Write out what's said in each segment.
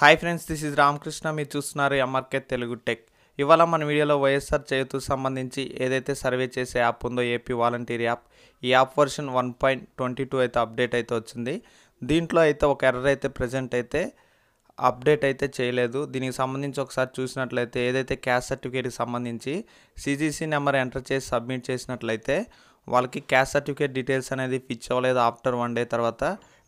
hi friends this is Ramakrishna మీరు చూస్తున్నారు MRK Telugu tech ఇవాళ మన వీడియోలో వైఎస్ఆర్ చేయుతూ సంబంధించి ఏదైతే సర్వే చేసే యాప్ ఉందో ఏపీ వాలంటీర్ యాప్ ఈ app version one point twenty two అయితే అప్డేట్ అయితే వచ్చింది దీంట్లో అయితే ఒక ఎర్ర అయితే ప్రజెంట్ అయితే అప్డేట్ అయితే చేయలేదు దీనికి సంబంధించి ఒకసారి చూసినట్లయితే ఏదైతే క్యాస్ట్ సర్టిఫికేట్కి సంబంధించి సిజీసీ నెంబర్ ఎంటర్ చేసి సబ్మిట్ చేసినట్లయితే వాళ్ళకి క్యాస్ట్ సర్టిఫికేట్ డీటెయిల్స్ అనేది ఫిచ్ అవ్వలేదు ఆఫ్టర్ వన్ డే తర్వాత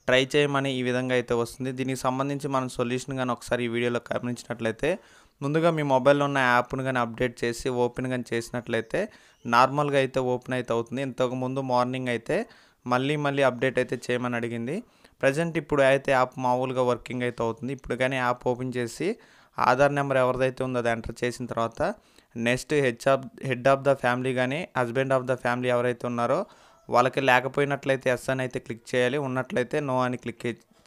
ట్రై చేయమని ఈ విధంగా అయితే వస్తుంది దీనికి సంబంధించి మనం సొల్యూషన్ కానీ ఒకసారి ఈ వీడియోలో గమనించినట్లయితే ముందుగా మీ మొబైల్లో ఉన్న యాప్ను కానీ అప్డేట్ చేసి ఓపెన్ కానీ చేసినట్లయితే నార్మల్గా అయితే ఓపెన్ అయితే అవుతుంది ఇంతకుముందు మార్నింగ్ అయితే మళ్ళీ మళ్ళీ అప్డేట్ అయితే చేయమని అడిగింది ప్రజెంట్ ఇప్పుడు అయితే యాప్ మామూలుగా వర్కింగ్ అయితే అవుతుంది ఇప్పుడు కానీ యాప్ ఓపెన్ చేసి ఆధార్ నెంబర్ ఎవరిదైతే ఉందో అది ఎంటర్ చేసిన తర్వాత next H of head of the family కానీ హస్బెండ్ ఆఫ్ ద ఫ్యామిలీ ఎవరైతే ఉన్నారో వాళ్ళకి లేకపోయినట్లయితే ఎస్ అని అయితే క్లిక్ చేయాలి ఉన్నట్లయితే నో అని క్లిక్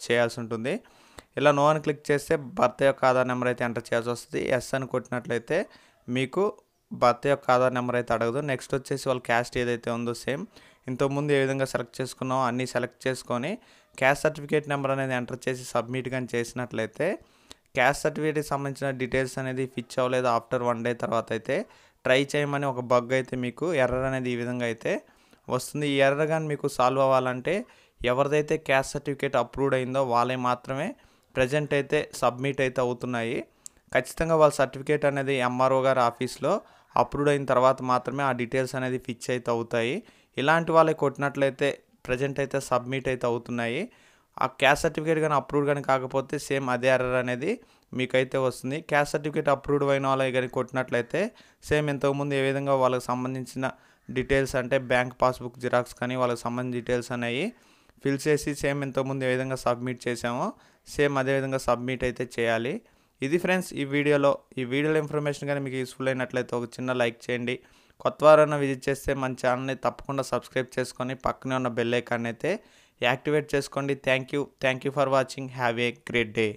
చేయాల్సి ఉంటుంది ఇలా నో అని క్లిక్ చేస్తే భర్త యొక్క ఆధార్ నెంబర్ అయితే ఎంటర్ చేయాల్సి వస్తుంది ఎస్ అని కొట్టినట్లయితే మీకు భర్త యొక్క ఆధార్ నెంబర్ అయితే అడగదు నెక్స్ట్ వచ్చేసి వాళ్ళ క్యాస్ట్ ఏదైతే ఉందో సేమ్ ఇంతకుముందు ఏ విధంగా సెలెక్ట్ చేసుకున్నామో అన్నీ సెలెక్ట్ చేసుకొని క్యాస్ట్ సర్టిఫికేట్ నెంబర్ అనేది ఎంటర్ చేసి సబ్మిట్ కానీ చేసినట్లయితే క్యాస్ట్ సర్టిఫికేట్కి సంబంధించిన డీటెయిల్స్ అనేది ఫిచ్ అవ్వలేదు ఆఫ్టర్ వన్ డే తర్వాత అయితే ట్రై చేయమని ఒక బగ్ అయితే మీకు ఎర్రర్ అనేది ఈ విధంగా అయితే వస్తుంది ఈ ఎర్ర కానీ మీకు సాల్వ్ అవ్వాలంటే ఎవరిదైతే క్యాస్ట్ సర్టిఫికేట్ అప్రూవ్డ్ అయిందో వాళ్ళే మాత్రమే ప్రజెంట్ అయితే సబ్మిట్ అయితే అవుతున్నాయి ఖచ్చితంగా వాళ్ళ సర్టిఫికేట్ అనేది ఎంఆర్ఓ గారి ఆఫీస్లో అప్రూవ్డ్ అయిన తర్వాత మాత్రమే ఆ డీటెయిల్స్ అనేది ఫిక్స్ అయితే అవుతాయి ఇలాంటి వాళ్ళే కొట్టినట్లయితే ప్రజెంట్ అయితే సబ్మిట్ అయితే అవుతున్నాయి ఆ క్యాస్ట్ సర్టిఫికేట్ కానీ అప్రూవ్డ్ కానీ కాకపోతే సేమ్ అదే ఎర్రర్ అనేది మీకైతే వస్తుంది క్యాస్ట్ సర్టిఫికేట్ అప్రూవ్డ్ అయిన వాళ్ళే కానీ కొట్టినట్లయితే సేమ్ ఇంతకుముందు ఏ విధంగా వాళ్ళకి సంబంధించిన డీటెయిల్స్ అంటే బ్యాంక్ పాస్బుక్ జిరాక్స్ కానీ వాళ్ళకి సంబంధించిన డీటెయిల్స్ అనేవి ఫిల్ చేసి సేమ్ ఇంతకుముందు ఏ విధంగా సబ్మిట్ చేసామో సేమ్ అదే విధంగా సబ్మిట్ అయితే చేయాలి ఇది ఫ్రెండ్స్ ఈ వీడియోలో ఈ వీడియోలో ఇన్ఫర్మేషన్ కానీ మీకు యూస్ఫుల్ అయినట్లయితే ఒక చిన్న లైక్ చేయండి కొత్త వారైనా విజిట్ చేస్తే మన ఛానల్ని తప్పకుండా సబ్స్క్రైబ్ చేసుకొని పక్కనే ఉన్న బెల్ ఐకాన్ అయితే యాక్టివేట్ చేసుకోండి thank you thank you for watching have a great day